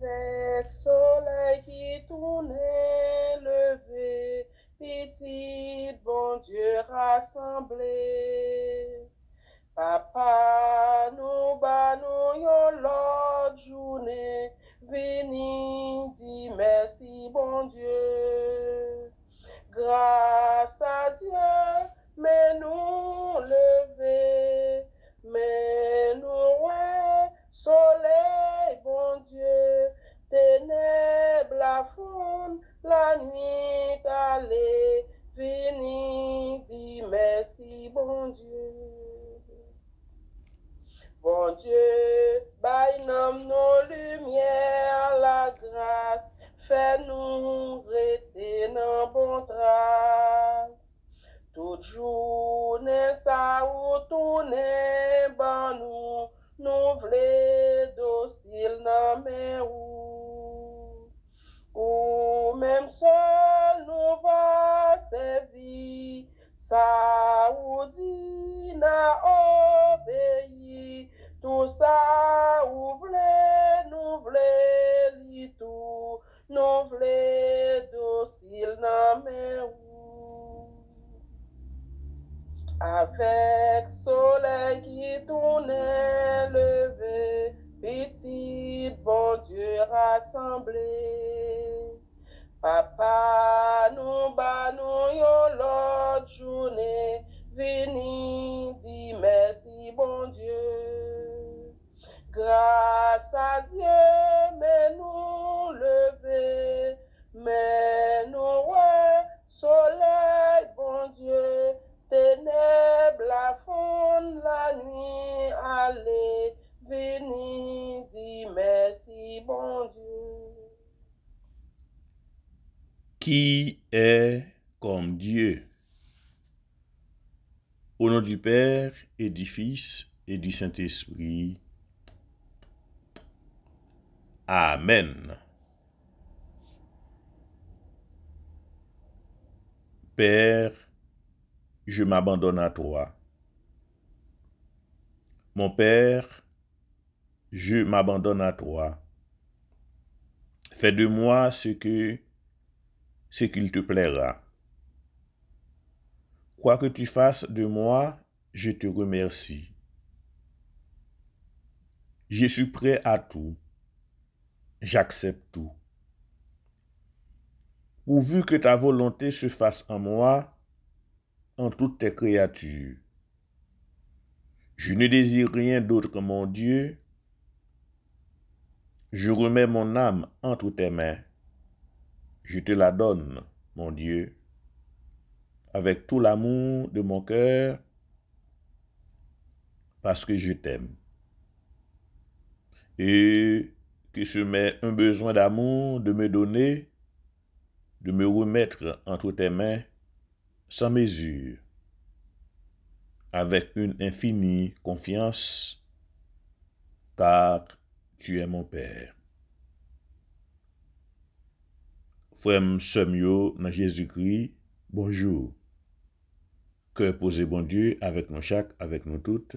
avec soleil qui tournait levé, petit bon Dieu rassemblé. Papa, nous bannons l'autre journée, Vini dis merci bon Dieu. Grâce à Dieu, mais nous lever, mais nous ouais, soleil bon Dieu. Teneb la fonde, bon la nye kale, Vini di mersi, bon die. Bon die, bay nam nou lumye la grase, Fè nou vrete nan bon trase. Tout jounen sa ou tonen ban nou, Nou vle dosil nan men ou. Kou men sol nou va se vi, Sa ou di nan obe yi, Tou sa ou vle nou vle li tou, Nou vle dosil nan men ou. Avec soleil qui tournait levé, petit bon Dieu rassemblé. Papa nous bat nous l'autre journée, venez dit merci bon Dieu. Grâce à Dieu, mais nous lever, mais nous ouais, soleil bon Dieu ténèbres la fond la nuit, allez, venez, dis merci, bon Dieu. Qui est comme Dieu? Au nom du Père et du Fils et du Saint-Esprit. Amen. Père, je m'abandonne à toi. Mon Père, je m'abandonne à toi. Fais de moi ce que ce qu'il te plaira. Quoi que tu fasses de moi, je te remercie. Je suis prêt à tout. J'accepte tout. Pourvu que ta volonté se fasse en moi, en toutes tes créatures. Je ne désire rien d'autre que mon Dieu. Je remets mon âme entre tes mains. Je te la donne, mon Dieu, avec tout l'amour de mon cœur, parce que je t'aime. Et que se met un besoin d'amour de me donner, de me remettre entre tes mains sans mesure, avec une infinie confiance, car tu es mon Père. Frère Semio, dans Jésus-Christ, Bonjour. que posé, bon Dieu avec nous chaque, avec nous toutes.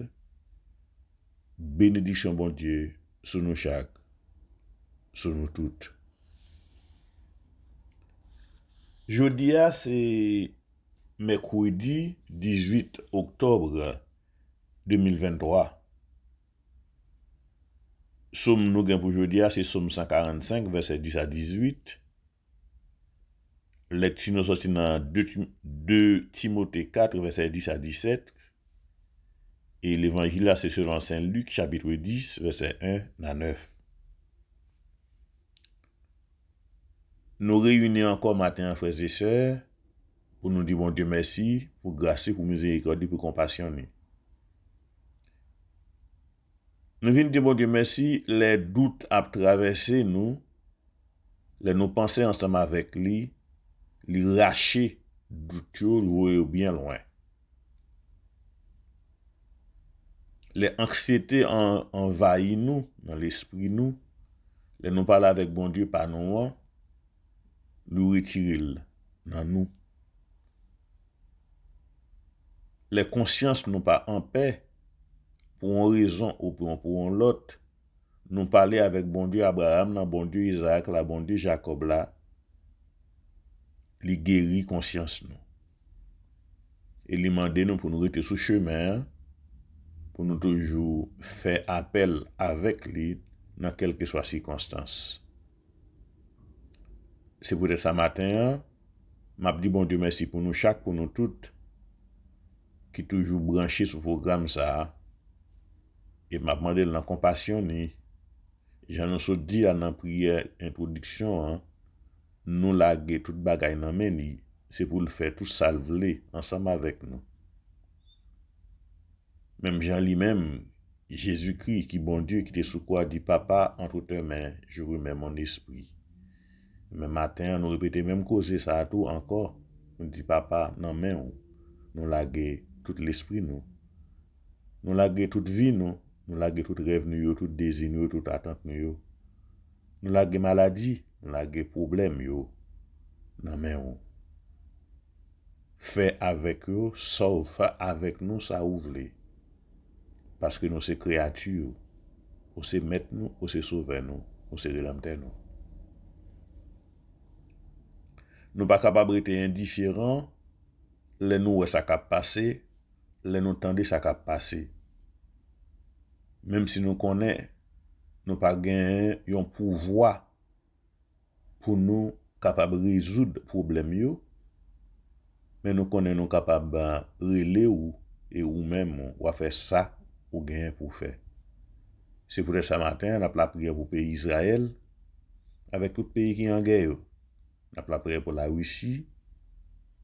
Bénédiction, bon Dieu sous nous chaque, sous nous toutes. Jodia c'est... Mekwedi 18 oktobre 2023 Somme nou gen pou jodia se somme 145 verset 10 a 18 Lek si nou sosi nan 2 Timote 4 verset 10 a 17 E levangila se se lan Saint Luc chapitre 10 verset 1 nan 9 Nou reyouni ankon maten an freze se se pou nou di bon Diyo mersi, pou grase, pou mizeye kodi, pou kompasyon ni. Nou vin di bon Diyo mersi, le dout ap travesse nou, le nou panse ansama vek li, li rache dout yo, li voye ou bien loin. Le anksyete anvaye nou, nan l'espri nou, le nou pale avek bon Diyo panonwa, li witiye l nan nou. Le konsyans nou pa an pe, pou an rezon ou pou an lot, nou pale avèk bon die Abraham, nan bon die Isaac, la bon die Jacob la, li geri konsyans nou. E li mande nou pou nou rete sou chemen, pou nou toujou fe apel avèk li nan kelke swa sikonsans. Se pou de sa matin, map di bon die mersi pou nou chak, pou nou tout, ki toujou branche sou program sa. E m ap mandel nan kompasyon ni. Jan nou sou di an nan prier introdiksyon an, nou lage tout bagay nan men ni, se pou l fè tout salvele ansam avek nou. Mem jan li mem, Jezou kri ki bon Dieu ki te soukwa di papa an touten men, je remè mon espri. Mem matin, nou repete mem koze sa atou ankor, nou di papa nan men ou, nou lage... tout l'esprit nou. Nou la ge tout vi nou, nou la ge tout rev nou yo, tout dezin nou, tout atant nou yo. Nou la ge maladi, nou la ge problem yo, nan men ou. Fè avèk yo, sa ou fè avèk nou, sa ou vle. Paske nou se kreatu yo, ou se met nou, ou se sove nou, ou se relamte nou. Nou pa kapabri te indiferan, le nou wè sa kap pase, le nou tande sa ka pase. Mem si nou konen, nou pa genyen yon pouvoi pou nou kapab rezoud problem yo, men nou konen nou kapab rele ou, e ou mem ou a fe sa pou genyen pou fe. Se pou de sa matin, la pla priye pou pe Israel, avek tout peyi ki yon geyo, la pla priye pou la Ouissi,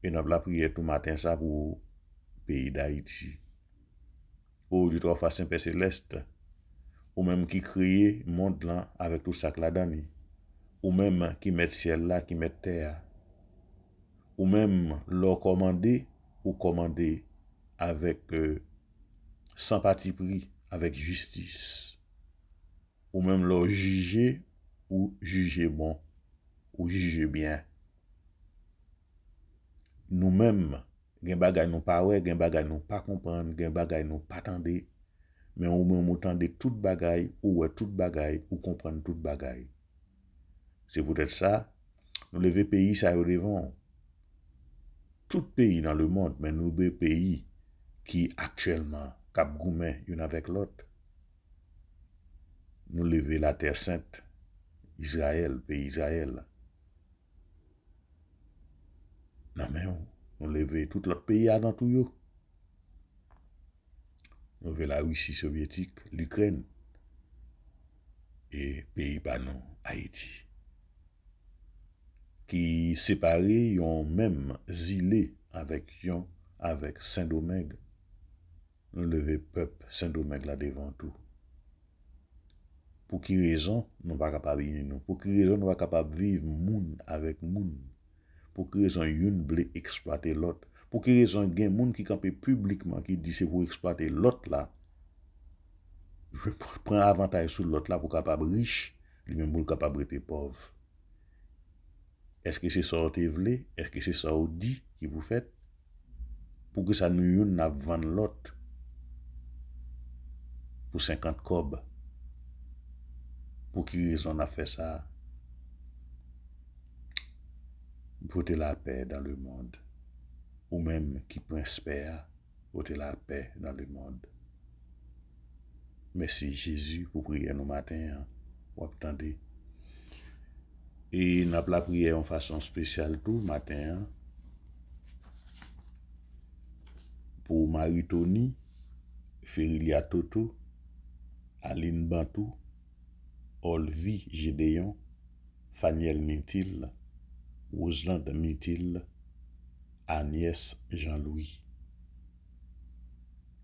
e nou la priye tou matin sa pou peyi d'Haïti. Ou di trof asen pe seleste, ou mèm ki kriye mond lan avè tout sak la dani, ou mèm ki mèd siel la, ki mèd ter, ou mèm lò komande ou komande avèk euh, sampati pri, avèk jistis, ou mèm lò jige ou jige bon, ou jige bien. Nou mèm Gen bagay nou pa wè, gen bagay nou pa kompren, gen bagay nou pa tende, men ou mè mou tende tout bagay, ou wè tout bagay, ou kompren tout bagay. Se pou tèt sa, nou leve peyi sa yo revan. Tout peyi nan le mond, men nou be peyi ki akchèlman, kab goumen yon avèk lot. Nou leve la tèr sènt, Israel, peyi Israel. Nan men ou? Nou leve tout lot peyi a nan tou yo. Nou leve la Ouissi Sovyetik, l'Ukraine, e peyi banon, Haiti. Ki separe yon men zile avèk yon, avèk Saint-Domingue, nou leve pep Saint-Domingue la devan tou. Pou ki rezon, nou va kapab vive moun avèk moun. pou ki rezon yon ble eksploate lot pou ki rezon gen moun ki kampe publikman ki di se pou eksploate lot la pren avantay sou lot la pou kapab rich li men moun kapab rete pov eske se saote vle, eske se saodi ki pou fet pou ki sa nou yon na van lot pou 50 kob pou ki rezon na fe sa Bote la pe dans le monde. Ou mèm ki prinspea. Bote la pe dans le monde. Mèsi Jésus pou kriye nou maten. Wap tante. E nap la kriye an fason spesyal tou maten. Pou Maritoni. Ferilia Toto. Aline Bantu. Olvi Gedeyon. Fanyel Mintil. Fanyel Mintil. Woslan Damitil Agnès Jean-Louis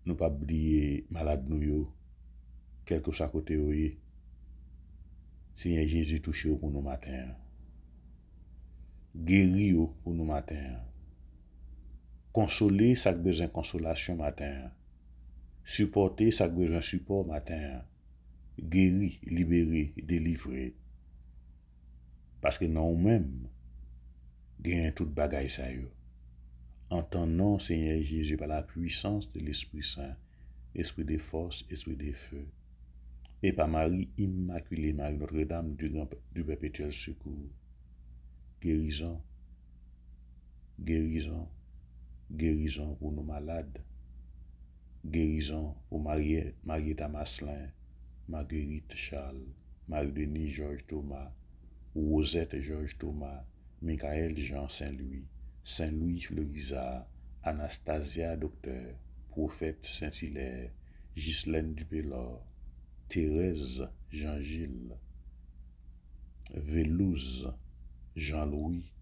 Nou pa bliye malade nou yo Kelk ou sakote ou ye Sinyen Jezu touche ou pou nou maten Geri ou pou nou maten Konsole sak bejan konsolasyon maten Supote sak bejan suport maten Geri, liberi, delivre Paske nan ou menm gen tout bagay sa yo. Antan nou, Seigneur Jezu, pa la puissance de l'Esprit Saint, Esprit de force, Esprit de feu. E pa Marie, Immaculée Marie Notre Dame du Perpetuel Sécours. Gerison. Gerison. Gerison pou nou malade. Gerison pou Marie Mariette Amaslin, Marguerite Charles, Marie Denis Georges Thomas, ou Rosette Georges Thomas, Michael Jean Saint-Louis, Saint-Louis Florisa, Anastasia Docteur, Prophète Saint-Hilaire, Ghislaine Dupélor, Thérèse Jean-Gilles, Velouse, Jean-Louis,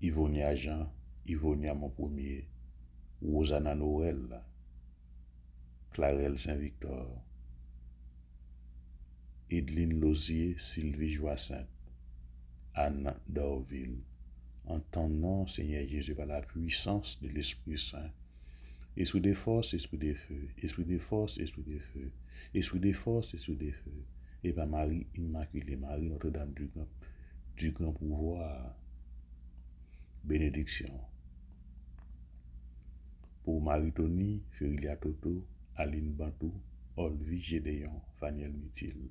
Ivonia Jean, Ivonia Mon Premier, Rosanna Noël, Clarelle Saint-Victor, Edline Lozier, Sylvie Joissin, Anne Dorville. En ton nom, Seigneur Jésus, par la puissance de l'Esprit Saint, Esprit des forces, esprit des feux, esprit des forces, esprit des feux, esprit des forces, esprit des feux. Et par Marie Immaculée, Marie Notre-Dame du grand, du grand pouvoir, bénédiction. Pour Marie Tony, Ferilia Toto, Aline Bantou, Olvi Gédéon, Vaniel Mutil,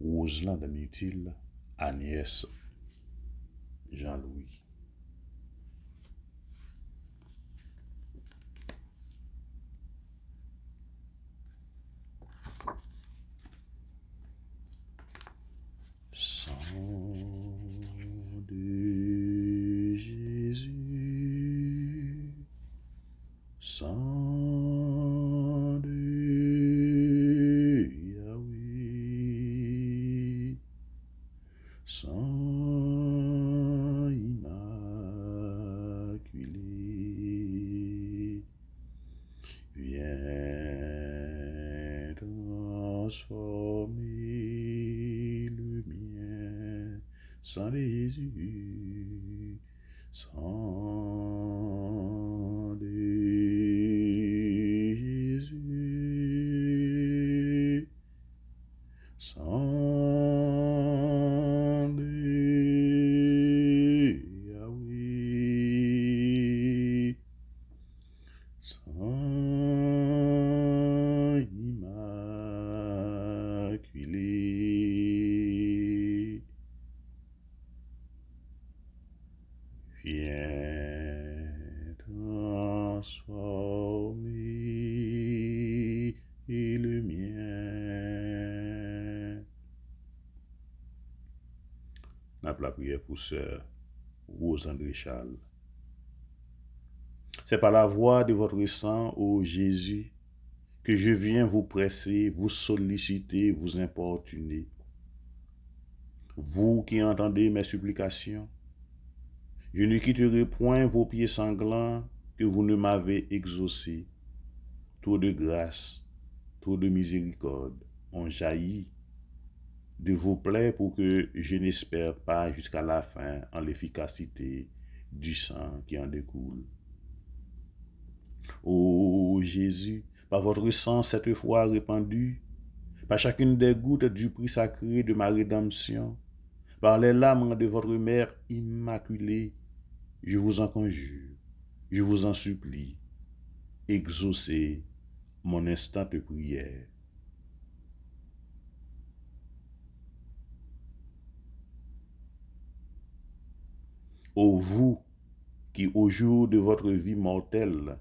Roseland Mutil, Agnès Jean-Louis. It's not easy. sœur Rose-André C'est par la voix de votre sang, ô Jésus, que je viens vous presser, vous solliciter, vous importuner. Vous qui entendez mes supplications, je ne quitterai point vos pieds sanglants que vous ne m'avez exaucé. Trop de grâce, trop de miséricorde ont jailli de vous plaire pour que je n'espère pas jusqu'à la fin en l'efficacité du sang qui en découle. Ô Jésus, par votre sang cette fois répandu, par chacune des gouttes du prix sacré de ma rédemption, par les larmes de votre mère immaculée, je vous en conjure, je vous en supplie, exaucez mon instant de prière. ô vous qui au jour de votre vie mortelle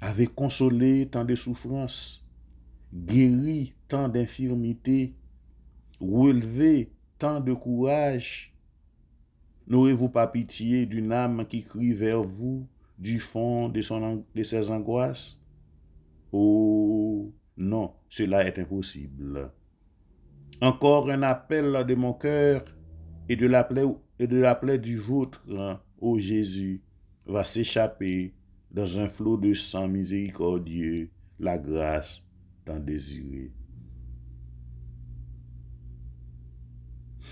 avez consolé tant de souffrances, guéri tant d'infirmités, relevé tant de courage, n'aurez-vous pas pitié d'une âme qui crie vers vous du fond de, ses angoisses Oh non, cela est impossible. Encore un appel de mon cœur et de la plaie et de la plaie du vôtre, ô Jésus, va s'échapper dans un flot de sang miséricordieux la grâce tant désirée.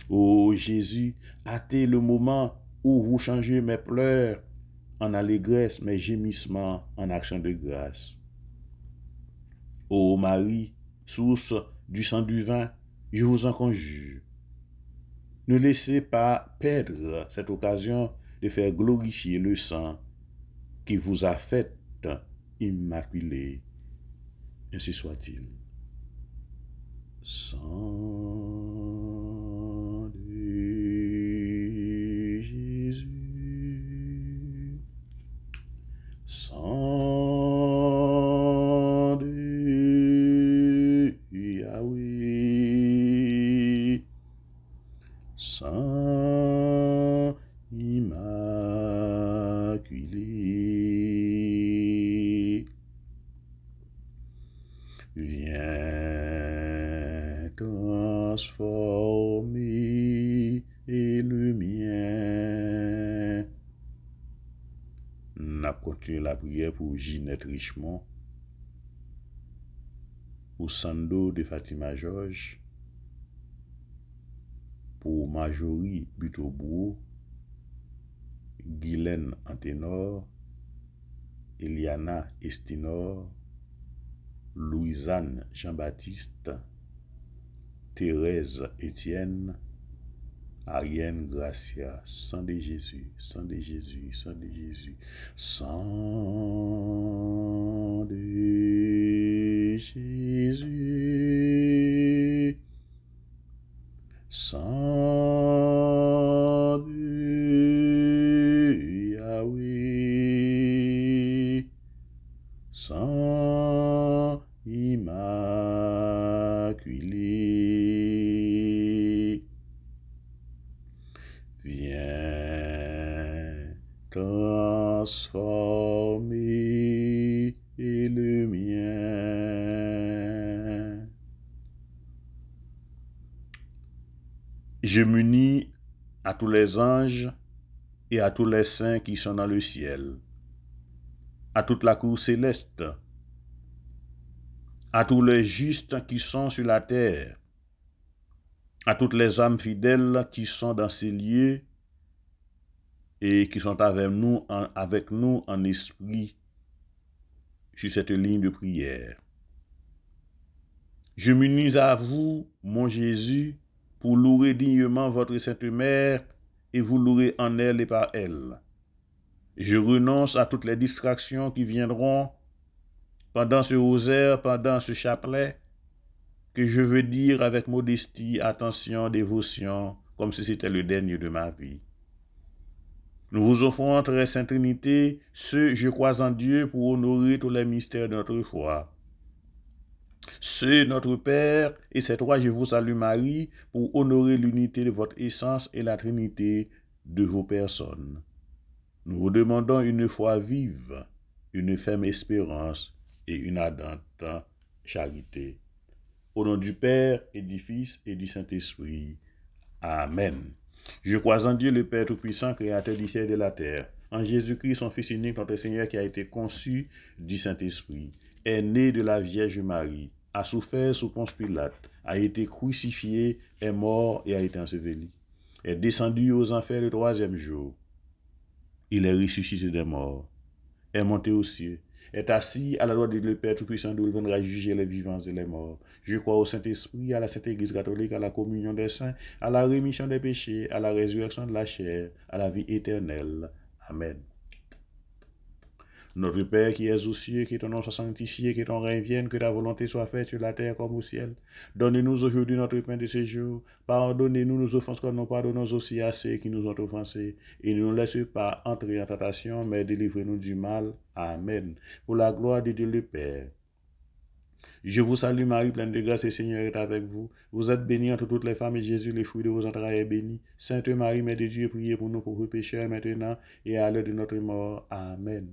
Ô Jésus, hâtez le moment où vous changez mes pleurs en allégresse, mes gémissements en action de grâce. Ô Marie, source du sang du vin, je vous en conjure, ne laissez pas perdre cette occasion de faire glorifier le sang qui vous a fait immaculé. Ainsi soit-il. pour Ginette Richemont, pour Sando de Fatima George, pour Majorie Butobou, Guylaine Antenor, Eliana Estinor, Louisanne Jean-Baptiste, Thérèse Étienne, Ariane Gracia, sang de Jésus, sang de Jésus, sang de Jésus, sang de Jésus, sang Je m'unis à tous les anges et à tous les saints qui sont dans le ciel, à toute la cour céleste, à tous les justes qui sont sur la terre, à toutes les âmes fidèles qui sont dans ces lieux et qui sont avec nous en, avec nous en esprit sur cette ligne de prière. Je m'unis à vous, mon Jésus, pour louer dignement votre Sainte Mère et vous louer en elle et par elle. Je renonce à toutes les distractions qui viendront pendant ce rosaire, pendant ce chapelet, que je veux dire avec modestie, attention, dévotion, comme si c'était le dernier de ma vie. Nous vous offrons, très Sainte Trinité, ce Je crois en Dieu pour honorer tous les mystères de notre foi. C'est notre Père, et c'est toi, je vous salue Marie, pour honorer l'unité de votre essence et la Trinité de vos personnes. Nous vous demandons une foi vive, une ferme espérance et une ardente charité. Au nom du Père et du Fils et du Saint-Esprit. Amen. Je crois en Dieu, le Père Tout-Puissant, Créateur du ciel et de la terre en Jésus-Christ, son Fils unique, notre Seigneur, qui a été conçu du Saint-Esprit, est né de la Vierge Marie, a souffert sous Ponce Pilate, a été crucifié, est mort et a été enseveli, est descendu aux enfers le troisième jour. Il est ressuscité des morts, est monté aux cieux, est assis à la droite de le Père Tout-Puissant d'où il viendra juger les vivants et les morts. Je crois au Saint-Esprit, à la Sainte Église catholique, à la communion des saints, à la rémission des péchés, à la résurrection de la chair, à la vie éternelle. Amen. Notre Père qui es aux cieux, que ton nom soit sanctifié, que ton règne vienne, que ta volonté soit faite sur la terre comme au ciel. donnez nous aujourd'hui notre pain de ce jour. Pardonnez-nous nos offenses comme nous pardonnons aussi à ceux qui nous ont offensés. Et ne nous laissez pas entrer en tentation, mais délivrez-nous du mal. Amen. Pour la gloire de Dieu le Père. Je vous salue Marie, pleine de grâce, et Seigneur est avec vous. Vous êtes bénie entre toutes les femmes, et Jésus, le fruit de vos entrailles, est béni. Sainte Marie, Mère de Dieu, priez pour nous pauvres pécheurs, maintenant et à l'heure de notre mort. Amen.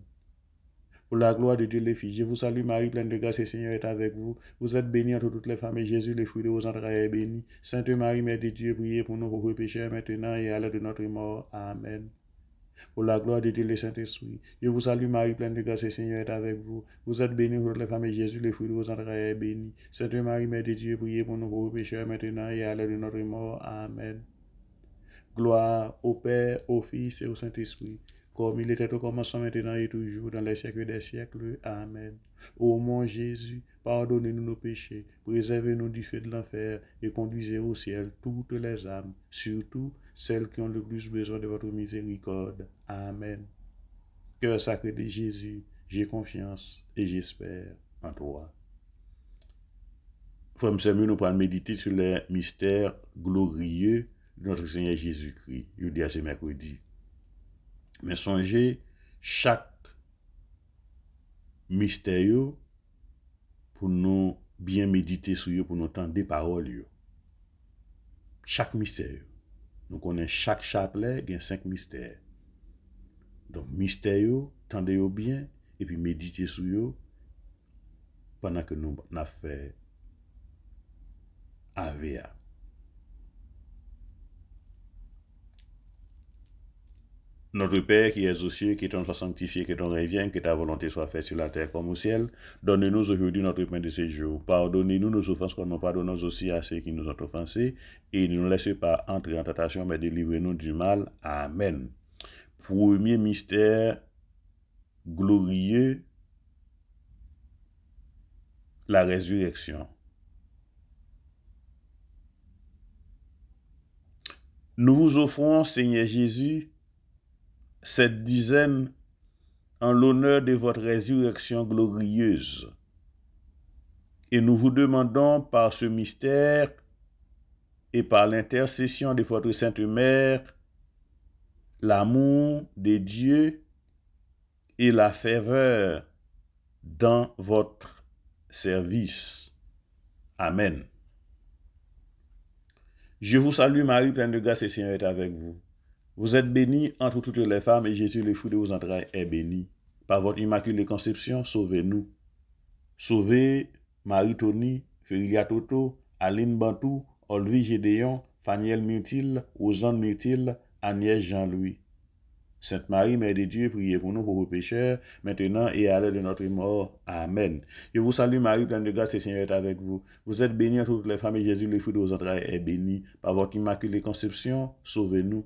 Pour la gloire de Dieu, les filles, je vous salue Marie, pleine de grâce, le Seigneur est avec vous. Vous êtes bénie entre toutes les femmes, et Jésus, le fruit de vos entrailles, est béni. Sainte Marie, Mère de Dieu, priez pour nous pauvres pécheurs, maintenant et à l'heure de notre mort. Amen. Pour la gloire de Dieu, le Saint-Esprit. Je vous salue, Marie, pleine de grâce, le Seigneur est avec vous. Vous êtes bénie entre les femmes et Jésus, le fruit de vos entrailles est béni. Sainte Marie, Mère de Dieu, priez pour nous pauvres pécheurs, maintenant et à l'heure de notre mort. Amen. Gloire au Père, au Fils et au Saint-Esprit, comme il était au commencement, maintenant et toujours, dans les siècles des siècles. Amen. Ô mon Jésus, pardonnez-nous nos péchés, préservez-nous du feu de l'enfer et conduisez au ciel toutes les âmes, surtout Sèl ki yon le blous bezo de vòtre mizérikode. Amen. Kèr sakre de Jésus, jè konfians e jèspèr an towa. Fòm sèmè nou pa mèdite sou lè mistèr glòryè nòtr sènyè Jésus-Kri. Yò di asè mèkwè di. Mè sonjè, chak mistèryò pou nou biè mèdite sou yò pou nou tan dè paròl yò. Chak mistèryò. Nou konen chak chak lè gen 5 mister. Don mister yo, tande yo byen, epi medite sou yo, panan ke nou na fè avea. Notre Père qui es aux cieux, que ton nom soit sanctifié, que ton règne vienne, que ta volonté soit faite sur la terre comme au ciel. Donne-nous aujourd'hui notre pain de ce jour. Pardonnez-nous nos offenses comme nous pardonnons aussi à ceux qui nous ont offensés. Et ne nous laissez pas entrer en tentation, mais délivrez-nous du mal. Amen. Premier mystère glorieux, la résurrection. Nous vous offrons, Seigneur Jésus, cette dizaine en l'honneur de votre résurrection glorieuse. Et nous vous demandons par ce mystère et par l'intercession de votre Sainte Mère l'amour des dieux et la ferveur dans votre service. Amen. Je vous salue Marie, pleine de grâce, le Seigneur est avec vous. Vous êtes bénie entre toutes les femmes, et Jésus, le fruit de vos entrailles, est béni. Par votre immaculée conception, sauvez-nous. Sauvez Marie Tony, Ferilia Toto, Aline Bantou, Olvie Gédéon, Faniel Mutil, Ozan Mutil, Agnès Jean-Louis. Sainte Marie, Mère de Dieu, priez pour nous pauvres pécheurs, maintenant et à l'heure de notre mort. Amen. Je vous salue Marie, pleine de grâce, le Seigneur est avec vous. Vous êtes bénie entre toutes les femmes et Jésus, le fruit de vos entrailles, est béni. Par votre immaculée conception, sauvez-nous.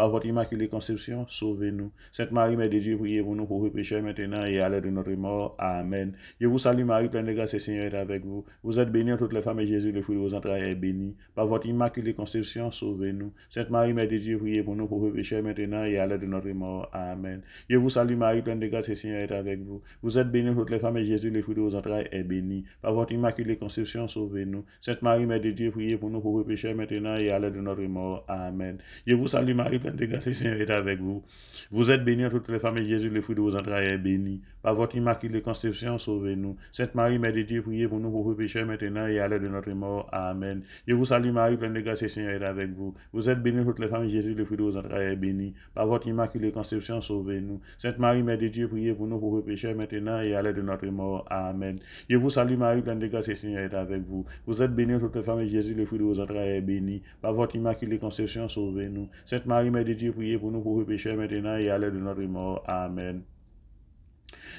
Par votre immaculée conception, sauvez-nous. Sainte Marie, Mère de Dieu, priez pour nous pour vos péchés maintenant et à l'heure de notre mort. Amen. Je vous salue Marie, pleine de grâce, le Seigneur est avec vous. Vous êtes bénie entre toutes les femmes et Jésus, le fruit de vos entrailles, est béni. Par votre immaculée conception, sauvez-nous. Sainte Marie, Mère de Dieu, priez pour nous pour vos péchés maintenant et à l'heure de notre mort. Amen. Je vous salue Marie, pleine de grâce, le Seigneur est avec vous. Vous êtes bénie entre toutes les femmes et Jésus, le fruit de vos entrailles, est béni. Par votre immaculée conception, sauvez-nous. Sainte Marie, Mère de Dieu, priez pour nous pour vos péchés maintenant et à l'heure de notre mort. Amen. Je vous salue Marie, de grâce, Seigneur est avec vous. Vous êtes bénie en toutes les femmes et Jésus, le fruit de vos entrailles, est béni. Par votre immaculée conception, sauvez-nous. Sainte Marie, Mère de Dieu, priez pour nous, pauvres pécheurs, maintenant et à l'heure de notre mort. Amen. Je vous salue, Marie, pleine de grâce, Seigneur est avec vous. Vous êtes bénie entre toutes les femmes et Jésus, le fruit de vos entrailles, est béni. Par votre immaculée conception, sauvez-nous. Sainte Marie, Mère de Dieu, priez pour nous, pauvres pécheurs, maintenant et à l'heure de notre mort. Amen. Je vous salue, Marie, pleine de grâce, Seigneur est avec vous. Vous êtes bénie entre toutes les et Jésus, le fruit de vos entrailles, est béni. Par votre immaculée conception, sauvez-nous. Sainte Marie, de Dieu, priez pour nous pour pécheurs maintenant et à l'heure de notre mort. Amen.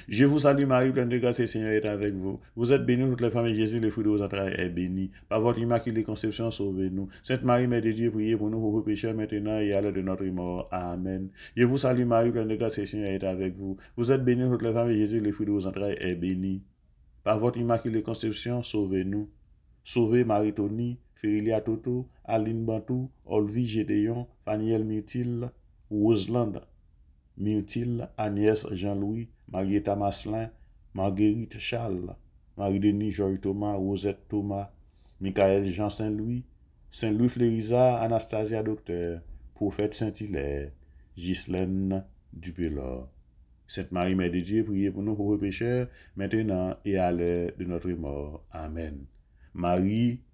Je vous salue Marie, pleine de grâce, le Seigneur est avec vous. Vous êtes bénie, toutes les femmes, et Jésus, le fruit de vos entrailles, est béni. Par votre immaculée conception, sauvez-nous. Sainte Marie, Mère de Dieu, priez pour nous, pauvres pécheurs, maintenant et à l'heure de notre mort. Amen. Je vous salue Marie, pleine de grâce, Seigneur est avec vous. Vous êtes bénie, toutes les femmes, et Jésus, le fruit de vos entrailles, est béni. Par votre immaculée conception, sauvez-nous. Sauvez Marie-Tony, Férilia Toto, Aline Bantou, Olvi Gédéon, Fanyel Myoutil, Roseland, Myoutil, Agnès Jean-Louis, Marietta Maslin, Marguerite Charles, Marie-Denis Jory Thomas, Rosette Thomas, Mikael Jean-Saint-Louis, Saint-Louis Fleurisa, Anastasia Docteur, Prophète Saint-Hilaire, Gislaine Dupélor. Sainte Marie-Mère de Dieu, priez pour nous, pour vos pécheurs, maintenant et à l'heure de notre mort. Amen.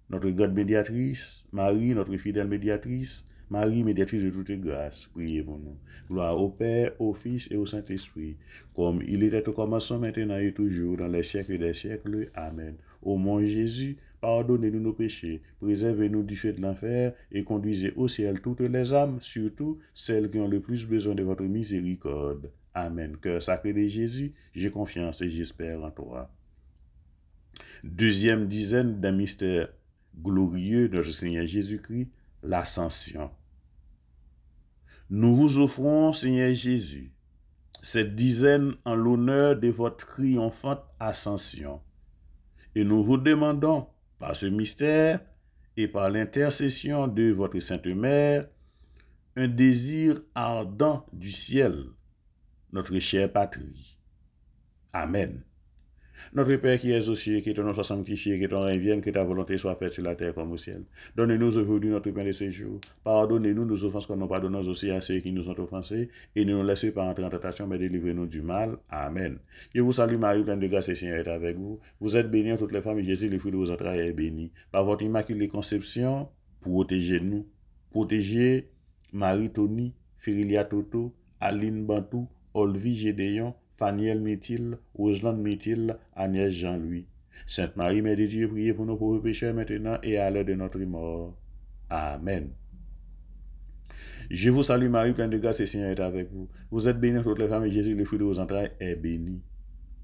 Notre grande médiatrice, Marie, notre fidèle médiatrice, Marie, médiatrice de toutes toute grâces, priez pour nous. Gloire au Père, au Fils et au Saint-Esprit, comme il était au commencement, maintenant et toujours, dans les siècles des siècles. Amen. Ô mon Jésus, pardonnez-nous nos péchés, préservez-nous du feu de l'enfer et conduisez au ciel toutes les âmes, surtout celles qui ont le plus besoin de votre miséricorde. Amen. Cœur sacré de Jésus, j'ai confiance et j'espère en toi. Deuxième dizaine d'un mystère glorieux de notre Seigneur Jésus-Christ, l'ascension. Nous vous offrons, Seigneur Jésus, cette dizaine en l'honneur de votre triomphante ascension. Et nous vous demandons, par ce mystère et par l'intercession de votre Sainte Mère, un désir ardent du ciel, notre chère patrie. Amen. Notre Père qui es aux cieux, que ton nom soit sanctifié, que ton règne vienne, que ta volonté soit faite sur la terre comme au ciel. Donne-nous aujourd'hui notre pain de ce jour. Pardonnez-nous nos offenses comme nous pardonnons aussi à ceux qui nous ont offensés. Et ne nous laissez pas entrer en tentation, mais délivrez-nous du mal. Amen. Je vous salue Marie, pleine de grâce, le Seigneur est avec vous. Vous êtes bénie entre toutes les femmes, et Jésus, le fruit de vos entrailles, est béni. Par votre immaculée conception, protégez-nous. Protégez Marie Tony, Ferilia Toto, Aline Bantou, Olvi Gédéon, Faniel Métil, Roselyne Métil, Agnès Jean-Louis. Sainte Marie, Mère de Dieu, priez pour nos pauvres pécheurs maintenant et à l'heure de notre mort. Amen. Je vous salue Marie, pleine de grâce, le Seigneur est avec vous. Vous êtes bénie entre toutes les femmes et Jésus, le fruit de vos entrailles, est béni.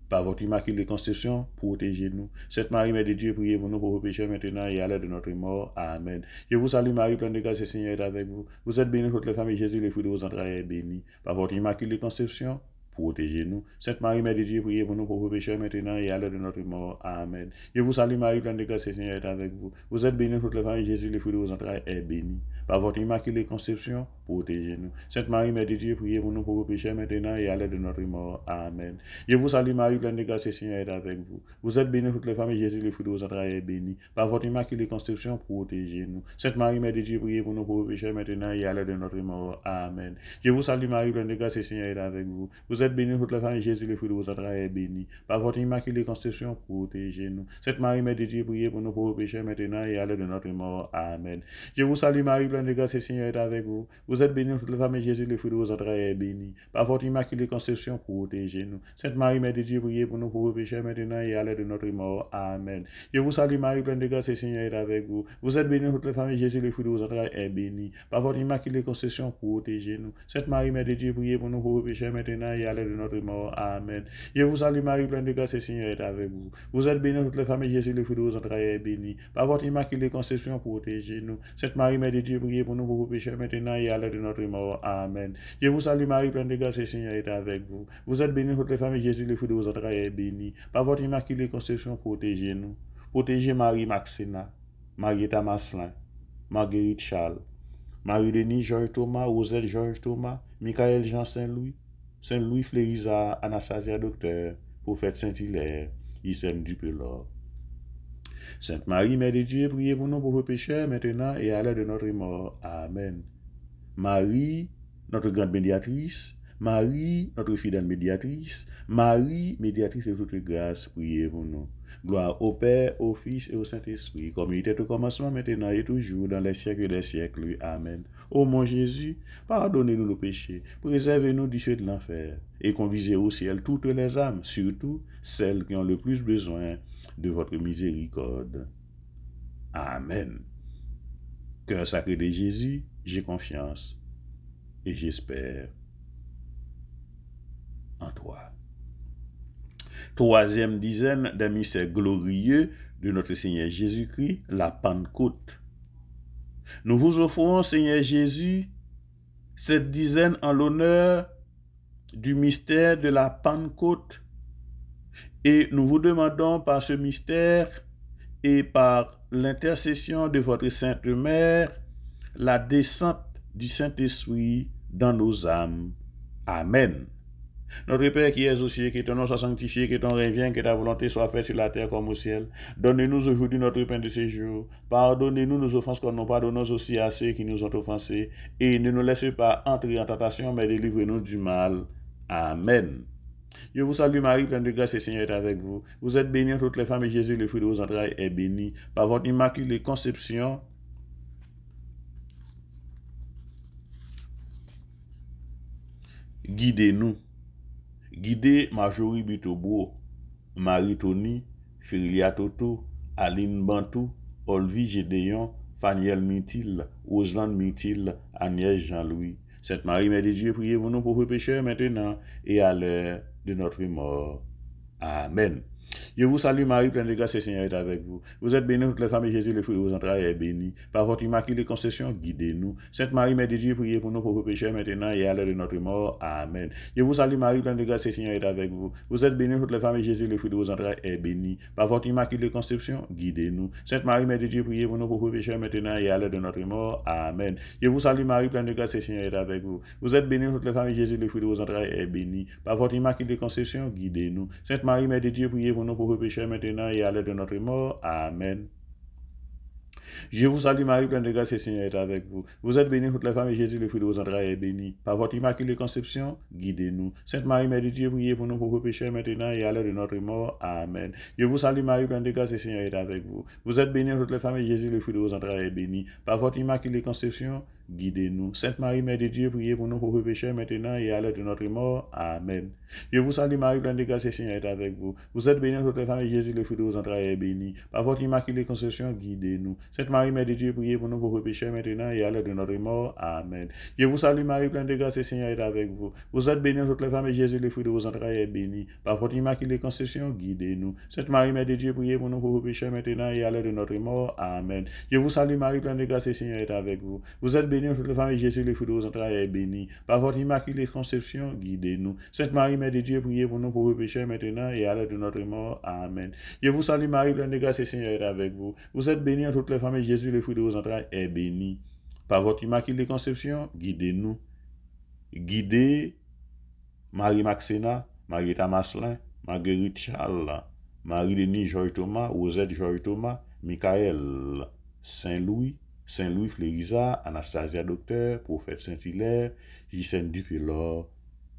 Par votre immaculée conception, protégez-nous. Sainte Marie, Mère de Dieu, priez pour nos pauvres pécheurs maintenant et à l'heure de notre mort. Amen. Je vous salue Marie, pleine de grâce, le Seigneur est avec vous. Vous êtes bénie entre toutes les femmes et Jésus, le fruit de vos entrailles, est béni. Par votre immaculée conception, protégez-nous. Sainte Marie, Mère de Dieu, priez pour nous pauvres pécheurs, maintenant et à l'heure de notre mort. Amen. Je vous salue Marie, pleine de grâce, le Seigneur est avec vous. Vous êtes bénie toutes les femmes, et Jésus, le fruit de vos entrailles, est béni. Par votre immaculée conception, protégez-nous. Sainte Marie, Mère de Dieu, priez pour nous pauvres pécheurs, maintenant et à l'heure de notre mort. Amen. Je vous salue Marie, pleine de grâce, le Seigneur est avec vous. Vous êtes bénie toutes les femmes, et Jésus, le fruit de vos entrailles, est béni. Par votre immaculée conception, protégez-nous. Sainte Marie, Mère de Dieu, priez pour nous pauvres pécheurs, maintenant et à l'heure de notre mort. Amen. Je vous salue Marie, pleine de grâce, le Seigneur est avec vous. Vous êtes bénie toute la famille Jésus, le fruit de vos entrailles est béni. Par votre immaculée conception, protégez-nous. Cette Marie, Mère de Dieu, priez pour nos pauvres péchés maintenant et à l'heure de notre mort. Amen. Je vous salue Marie, pleine de grâce, le Seigneur est avec vous. Vous êtes bénie toute la famille Jésus, le fruit de vos entrailles est béni. Par votre immaculée conception, protégez-nous. Sainte Marie, Mère de Dieu, priez pour nos pauvres péchés maintenant et à l'heure de notre mort. Amen. Je vous salue Marie, pleine de grâce, le Seigneur est avec vous. Vous êtes bénie toute la famille Jésus, le fruit de vos entrailles est béni. Par votre immaculée conception, protégez-nous. Cette Marie, Mère de Dieu, priez pour nous pauvres péchés maintenant et à l'aide de notre mort. Amen. Je vous salue Marie, pleine de grâce, le Seigneur est avec vous. Vous êtes bénie toutes les femmes, et Jésus, le fruit de vos entrailles, est béni. Par votre immaculée conception, protégez-nous. Cette Marie, Mère de Dieu, priez pour nous, vos pécheurs maintenant et à l'heure de notre mort. Amen. Je vous salue Marie, pleine de grâce, et Seigneur est avec vous. Vous êtes bénie toutes les femmes, et Jésus, le fruit de vos entrailles, est béni. Par votre immaculée conception, protégez-nous. Protégez Marie Maxena, Marietta Maslin, Marguerite Charles, Marie-Denis Georges Thomas, Rosette Georges Thomas, Michael Jean Saint-Louis, Saint-Louis Flérisa, Anastasia Docteur, prophète Saint-Hilaire, Issem Dupelor. Sainte Marie, Mère de Dieu, priez pour nous pauvres pécheurs, maintenant et à l'heure de notre mort. Amen. Marie, notre grande médiatrice, Marie, notre fidèle médiatrice, Marie, médiatrice de toute grâce, priez pour nous. Gloire au Père, au Fils et au Saint-Esprit, comme il était au commencement, maintenant et toujours, dans les siècles des siècles. Amen. Ô mon Jésus, pardonnez-nous nos péchés, préservez-nous du feu de l'enfer, et conduisez au ciel toutes les âmes, surtout celles qui ont le plus besoin de votre miséricorde. Amen. Cœur sacré de Jésus, j'ai confiance et j'espère en toi. Troisième dizaine d'un mystère glorieux de notre Seigneur Jésus-Christ, la Pentecôte. Nous vous offrons, Seigneur Jésus, cette dizaine en l'honneur du mystère de la Pentecôte. Et nous vous demandons par ce mystère et par l'intercession de votre Sainte Mère, la descente du Saint-Esprit dans nos âmes. Amen. Notre Père qui es aux cieux, que ton nom soit sanctifié, que ton règne que ta volonté soit faite sur la terre comme au ciel. donnez nous aujourd'hui notre pain de ce jour. Pardonnez-nous nos offenses comme nous pardonnons aussi à ceux qui nous ont offensés. Et ne nous laissez pas entrer en tentation, mais délivrez-nous du mal. Amen. Je vous salue Marie, pleine de grâce, le Seigneur est avec vous. Vous êtes bénie entre toutes les femmes et Jésus, le fruit de vos entrailles, est béni. Par votre immaculée conception, guidez-nous. Gide Majori Bito Bo, Mari Tony, Firia Toto, Aline Bantu, Olvi Gedeyon, Fanyel Mintil, Ozan Mintil, Agnès Jean-Louis. Sète mari, mè de Dieu, prie mounon pou fè peche mètenan e alè de notre mor. Amen. Je vous salue Marie, pleine de grâce, le Seigneur est avec vous. Vous êtes bénie, toutes les femmes et Jésus, le fruit de vos entrailles est béni. Par votre immaculée Conception, guidez-nous. Sainte Marie, Mère de Dieu, priez pour nous pauvres pécheurs, maintenant et à l'heure de notre mort. Amen. Je vous salue Marie, pleine de grâce, le Seigneur est avec vous. Vous êtes bénie, toutes les femmes et Jésus, le fruit de vos entrailles est béni. Par votre immaculée conception, guidez-nous. Sainte Marie, Mère de Dieu, priez pour nous pauvres pécheurs, maintenant et à l'heure de notre mort. Amen. Je vous salue Marie, pleine de grâce, le Seigneur est avec vous. Vous êtes bénie, toutes les femmes et Jésus, le fruit de vos entrailles est béni. Par votre immaculée conception, guidez-nous. Sainte Marie, Mère de Dieu, priez pour nous pauvres maintenant et à l'heure de notre mort. Amen. Je vous salue Marie, pleine de grâce, le Seigneur est avec vous. Vous êtes bénie, toutes les femmes, et Jésus, le fruit de vos entrailles, est béni. Par votre immaculée conception, guidez-nous. Sainte Marie, Mère de Dieu, priez pour nous pauvres péchés maintenant et à l'heure de notre mort. Amen. Je vous salue Marie, pleine de grâce, le Seigneur est avec vous. Vous êtes bénie, toutes les femmes, et Jésus, le fruit de vos entrailles, est béni. Par votre immaculée conception, guidez-nous. Sainte Marie, Mère de Dieu, priez pour nous pauvres pécheurs maintenant et à l'heure de notre mort. Amen. Je vous salue Marie, pleine de grâce, le Seigneur est avec vous. Vous êtes bénie entre les femmes et Jésus, le fruit de vos entrailles, est béni. Par votre immaculée conception, guidez-nous. Sainte Marie, Mère de Dieu, priez pour nous pauvres pécheurs maintenant et à l'heure de notre mort. Amen. Je vous salue Marie, pleine de grâce, le Seigneur est avec vous. Vous êtes bénie entre les femmes et Jésus, le fruit de vos entrailles, est béni. Par votre immaculée conception, guidez-nous. Sainte Marie, Mère de Dieu, priez pour nous pauvres pécheurs maintenant et à l'heure de notre mort. Amen. Je vous salue Marie, pleine de grâce, le Seigneur est avec vous. Vous êtes béni toute femmes et Jésus, le fruit de vos entrailles est béni. Par votre immaculée conception, guidez-nous. Sainte Marie, Mère de Dieu, priez pour nous pauvres pécheurs maintenant et à l'heure de notre mort. Amen. Je vous salue Marie, pleine de grâce, Seigneur est avec vous. Vous êtes bénie entre toutes les et Jésus, le fruit de vos entrailles est béni. Par votre immaculée conception, guidez-nous. Guidez Marie Maxena, Marie Tamaslin, Marguerite Charles, Marie-Denis Joy Thomas, Rosette Joy Thomas, Michael Saint-Louis, Saint-Louis Flérisa, Anastasia Docteur, Prophète Saint-Hilaire, Gisèle Dupilor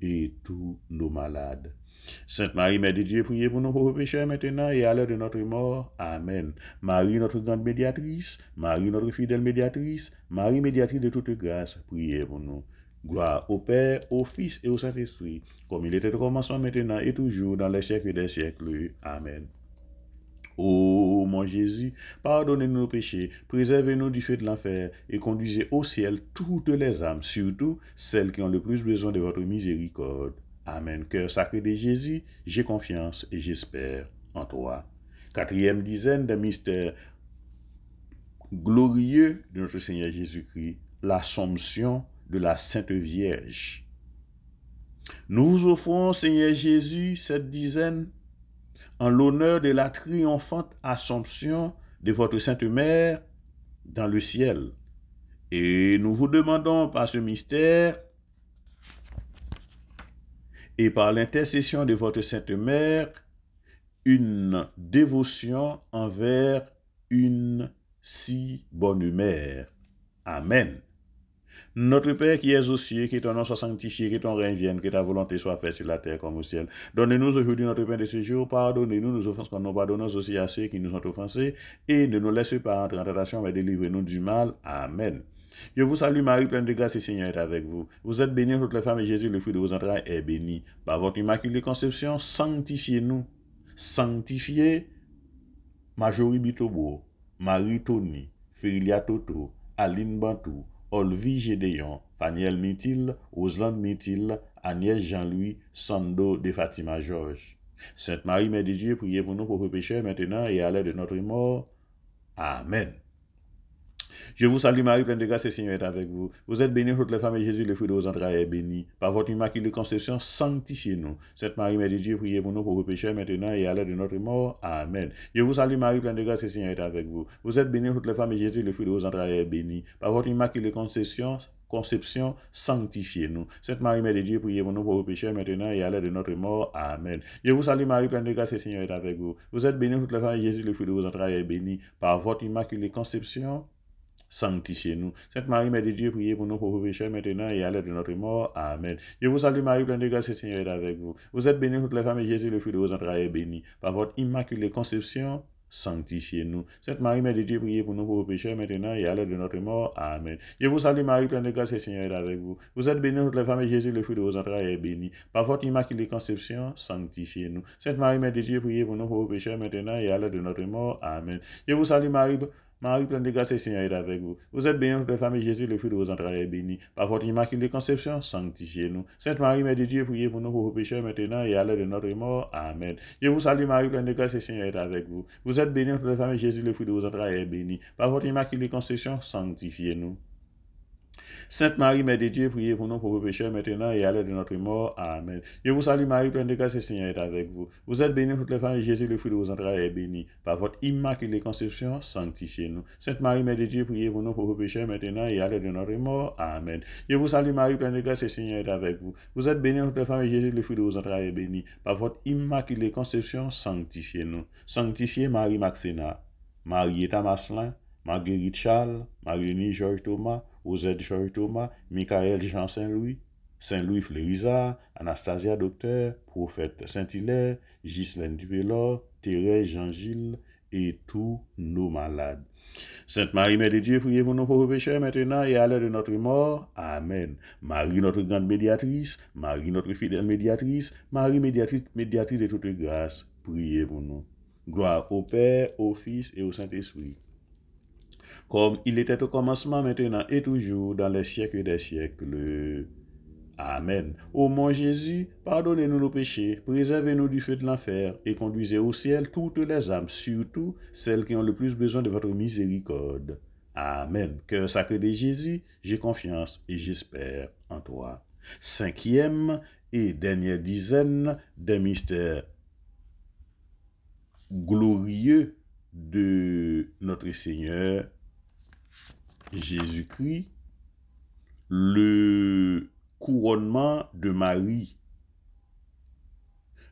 et tous nos malades. Sainte Marie, Mère de Dieu, priez pour nous pauvres pécheurs maintenant et à l'heure de notre mort. Amen. Marie, notre grande médiatrice, Marie, notre fidèle médiatrice, Marie, médiatrice de toute grâce, priez pour nous. Gloire au Père, au Fils et au Saint-Esprit, comme il était au commencement, maintenant et toujours, dans les siècles des siècles. Amen. Ô mon Jésus, pardonnez-nous nos péchés, préservez-nous du feu de l'enfer et conduisez au ciel toutes les âmes, surtout celles qui ont le plus besoin de votre miséricorde. Amen. Cœur sacré de Jésus, j'ai confiance et j'espère en toi. Quatrième dizaine de mystères glorieux de notre Seigneur Jésus-Christ, l'Assomption de la Sainte Vierge. Nous vous offrons, Seigneur Jésus, cette dizaine en l'honneur de la triomphante assomption de votre Sainte Mère dans le ciel. Et nous vous demandons par ce mystère et par l'intercession de votre Sainte Mère une dévotion envers une si bonne mère. Amen. Notre Père qui es aux cieux, que ton nom soit sanctifié, que ton règne vienne, que ta volonté soit faite sur la terre comme au ciel. donnez nous aujourd'hui notre pain de ce jour, pardonnez nous nos offenses comme nous pardonnons aussi à ceux qui nous ont offensés, et ne nous laissez pas entrer en tentation, mais délivre-nous du mal. Amen. Je vous salue Marie, pleine de grâce, le Seigneur est avec vous. Vous êtes bénie entre les femmes, et Jésus, le fruit de vos entrailles, est béni. Par votre immaculée conception, sanctifiez-nous. Sanctifiez Majorie Bitobo, Marie Tony, Ferilia Toto, Aline Bantou, Olvi Gédéon, Faniel Mitil, Ousland Mitil, Agnès Jean-Louis, Sando de Fatima Georges. Sainte Marie, Mère de Dieu, priez pour nous pauvres pécheurs maintenant et à l'heure de notre mort. Amen. Je vous salue Marie, pleine de grâce, le Seigneur est avec vous. Vous êtes bénie toutes les femmes et Jésus, le fruit de vos entrailles, est béni. Par votre immaculée conception, sanctifiez-nous. Cette Marie, Mère de Dieu, priez pour nous pauvres pécheurs, maintenant et à l'heure de notre mort. Amen. Je vous salue Marie, pleine de grâce, le Seigneur est avec vous. Vous êtes bénie toutes les femmes et Jésus, le fruit de vos entrailles, est béni. Par votre immaculée conception, conception, sanctifiez-nous. Sainte Marie, Mère de Dieu, priez pour nous pauvres pécheurs, maintenant et à l'heure de notre mort. Amen. Je vous salue Marie, pleine de grâce, le Seigneur est avec vous. Vous êtes bénie toutes les femmes et Jésus, le fruit de vos entrailles, est béni. Par votre immaculée conception, sanctifiez nous. Sainte Marie, Mère de Dieu, priez pour nous pauvres pécheurs, maintenant et à l'heure de notre mort. Amen. Je vous salue Marie, pleine de grâce, le Seigneur est avec vous. Vous êtes bénie, toutes les femmes, et Jésus, le fruit de vos entrailles, est béni. Par votre immaculée conception, sanctifiez-nous. Sainte Marie, Mère de Dieu, priez pour nous pauvres pécheurs, maintenant et à l'heure de notre mort. Amen. Je vous salue Marie, pleine de grâce, le Seigneur est avec vous. Vous êtes bénie, toutes les femmes, et Jésus, le fruit de vos entrailles, est béni. Par votre immaculée conception, sanctifiez-nous. Sainte Marie, Mère de Dieu, priez pour nous pauvres pécheurs, maintenant et à l'heure de notre mort. Amen. Je vous salue Marie, Marie, pleine de grâce, le Seigneur est avec vous. Vous êtes bénie entre les femmes Jésus, le fruit de vos entrailles est béni. Par votre immaculée conception, sanctifiez-nous. Sainte Marie, Mère de Dieu, priez pour nous vos pécheurs maintenant et à l'heure de notre mort. Amen. Je vous salue, Marie, pleine de grâce, le Seigneur est avec vous. Vous êtes bénie entre les femmes, et Jésus, le fruit de vos entrailles est béni. Par votre immaculée conception, sanctifiez-nous. Sainte Marie, Mère de Dieu, priez pour nous pauvres pécheurs, maintenant et à l'heure de notre mort. Amen. Je vous salue Marie, pleine de grâce, le Seigneur est avec vous. Vous êtes bénie toutes les femmes, et Jésus, le fruit de vos entrailles, est béni. Par votre immaculée conception, sanctifiez-nous. Sainte Marie, Mère de Dieu, priez pour nous pauvres pécheurs, maintenant et à l'heure de notre mort. Amen. Je vous salue Marie, pleine de grâce, le Seigneur est avec vous. Vous êtes bénie toutes les femmes, et Jésus, le fruit de vos entrailles, est béni. Par votre immaculée conception, sanctifiez-nous. Sanctifiez Marie Maxena, Marie Maslin, Marguerite Charles, Marie-Georges Thomas, José Georges Thomas, Michael Jean Saint-Louis, Saint-Louis Flérisa, Anastasia Docteur, Prophète Saint-Hilaire, Ghislaine Dupélor, Thérèse Jean-Gilles, et tous nos malades. Sainte Marie, Mère de Dieu, priez pour nos pauvres pécheurs maintenant et à l'heure de notre mort. Amen. Marie, notre grande médiatrice, Marie, notre fidèle médiatrice, Marie, médiatrice, médiatrice de toute grâces, priez pour nous. Gloire au Père, au Fils et au Saint-Esprit comme il était au commencement, maintenant et toujours, dans les siècles des siècles. Amen. Ô mon Jésus, pardonnez-nous nos péchés, préservez-nous du feu de l'enfer et conduisez au ciel toutes les âmes, surtout celles qui ont le plus besoin de votre miséricorde. Amen. Cœur sacré de Jésus, j'ai confiance et j'espère en toi. Cinquième et dernière dizaine des mystères glorieux de notre Seigneur Jésus-Christ le couronnement de Marie.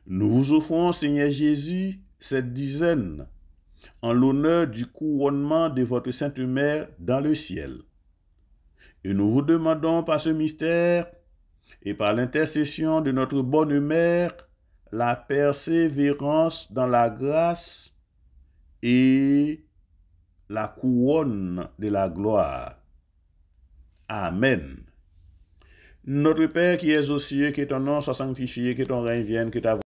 Nous vous offrons, Seigneur Jésus, cette dizaine en l'honneur du couronnement de votre Sainte Mère dans le ciel. Et nous vous demandons par ce mystère et par l'intercession de notre bonne Mère la persévérance dans la grâce et la couronne de la gloire. Amen. Notre Père qui es aux cieux, que ton nom soit sanctifié, que ton règne vienne, que ta